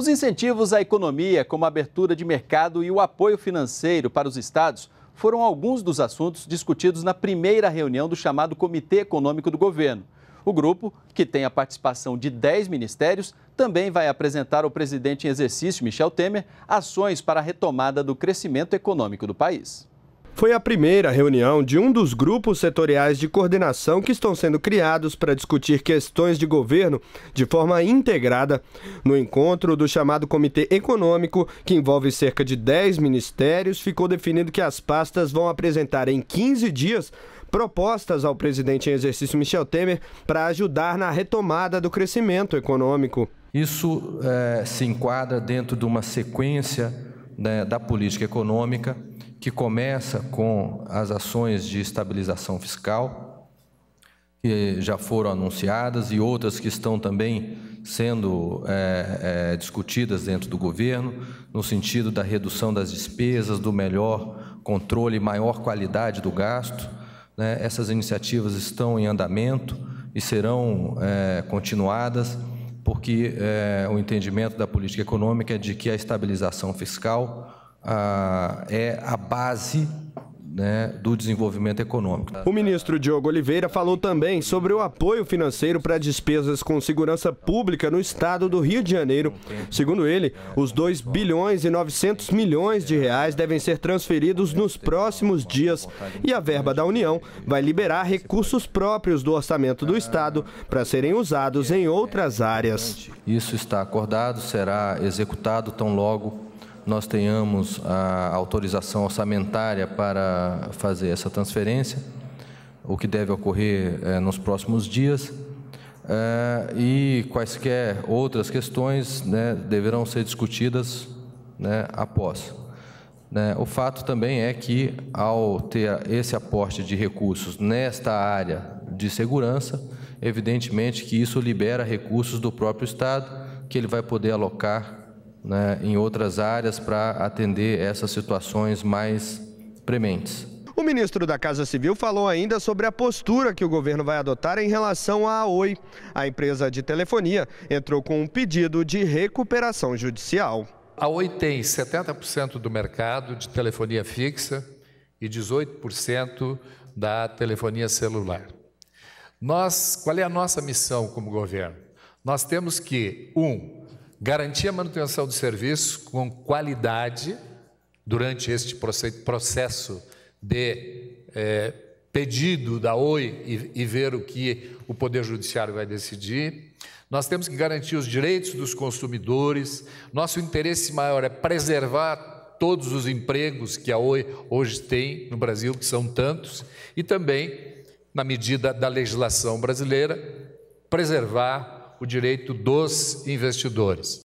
Os incentivos à economia, como a abertura de mercado e o apoio financeiro para os estados, foram alguns dos assuntos discutidos na primeira reunião do chamado Comitê Econômico do Governo. O grupo, que tem a participação de 10 ministérios, também vai apresentar ao presidente em exercício, Michel Temer, ações para a retomada do crescimento econômico do país. Foi a primeira reunião de um dos grupos setoriais de coordenação que estão sendo criados para discutir questões de governo de forma integrada. No encontro do chamado Comitê Econômico, que envolve cerca de 10 ministérios, ficou definido que as pastas vão apresentar em 15 dias propostas ao presidente em exercício Michel Temer para ajudar na retomada do crescimento econômico. Isso é, se enquadra dentro de uma sequência né, da política econômica que começa com as ações de estabilização fiscal, que já foram anunciadas, e outras que estão também sendo é, é, discutidas dentro do governo, no sentido da redução das despesas, do melhor controle e maior qualidade do gasto. Né? Essas iniciativas estão em andamento e serão é, continuadas, porque é, o entendimento da política econômica é de que a estabilização fiscal ah, é a base né, do desenvolvimento econômico. O ministro Diogo Oliveira falou também sobre o apoio financeiro para despesas com segurança pública no estado do Rio de Janeiro. Segundo ele, os 2 bilhões e 900 milhões de reais devem ser transferidos nos próximos dias e a verba da União vai liberar recursos próprios do orçamento do estado para serem usados em outras áreas. Isso está acordado, será executado tão logo nós tenhamos a autorização orçamentária para fazer essa transferência, o que deve ocorrer é, nos próximos dias. É, e quaisquer outras questões né, deverão ser discutidas né, após. Né, o fato também é que, ao ter esse aporte de recursos nesta área de segurança, evidentemente que isso libera recursos do próprio Estado, que ele vai poder alocar né, em outras áreas para atender essas situações mais prementes. O ministro da Casa Civil falou ainda sobre a postura que o governo vai adotar em relação à Oi. A empresa de telefonia entrou com um pedido de recuperação judicial. A Oi tem 70% do mercado de telefonia fixa e 18% da telefonia celular. Nós, qual é a nossa missão como governo? Nós temos que, um, garantir a manutenção do serviço com qualidade durante este processo de é, pedido da OI e, e ver o que o Poder Judiciário vai decidir. Nós temos que garantir os direitos dos consumidores. Nosso interesse maior é preservar todos os empregos que a OE hoje tem no Brasil, que são tantos, e também, na medida da legislação brasileira, preservar o direito dos investidores.